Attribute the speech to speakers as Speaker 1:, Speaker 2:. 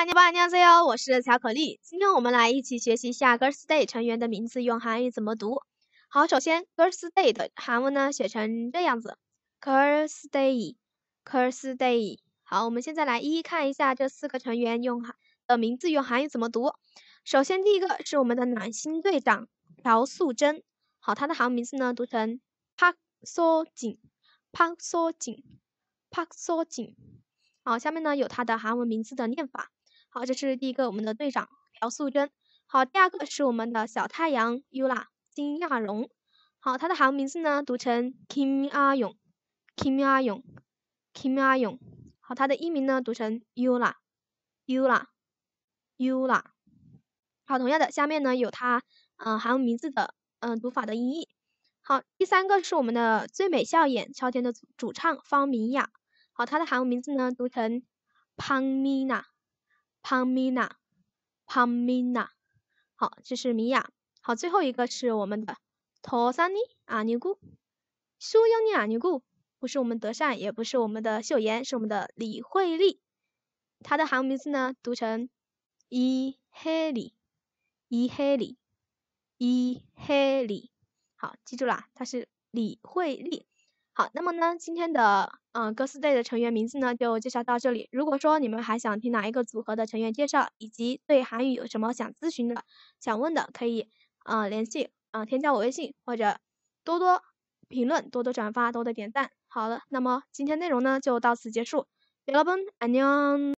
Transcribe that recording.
Speaker 1: 大家晚上好我是巧克力。今天我们来一起学习一下 Girls Day 成员的名字用韩语怎么读。好，首先 Girls Day 的韩文呢写成这样子，Girls Day，Girls Day。好，我们现在来一一看一下这四个成员用韩的名字用韩语怎么读。首先第一个是我们的暖心队长朴素贞，好，她的韩文名字呢读成 Park So Jin，Park So Jin，Park So Jin。好，下面呢有她的韩文名字的念法。好，这是第一个，我们的队长朴素贞。好，第二个是我们的小太阳 Ula 金亚荣。好，他的韩文名字呢读成 Kim Yong k i m Yong k i m Yong。好，他的艺名呢读成 y Ula，Ula，Ula y y。好，同样的，下面呢有他嗯韩文名字的嗯读法的音译。好，第三个是我们的最美笑眼秋天》的主唱方明雅。好，他的韩文名字呢读成 Pangmina。潘米娜，潘米娜，好，这是米娅。好，最后一个是我们的托桑尼阿尼古，苏央尼阿尼古，不是我们德善，也不是我们的秀妍，是我们的李惠利。她的韩文名字呢，读成伊黑里，伊黑里，伊黑里。好，记住了，她是李惠利。好，那么呢，今天的。嗯，哥斯队的成员名字呢，就介绍到这里。如果说你们还想听哪一个组合的成员介绍，以及对韩语有什么想咨询的、想问的，可以，嗯，联系，嗯，添加我微信或者多多评论、多多转发、多多点赞。好了，那么今天内容呢，就到此结束。别了，本，爱你哟。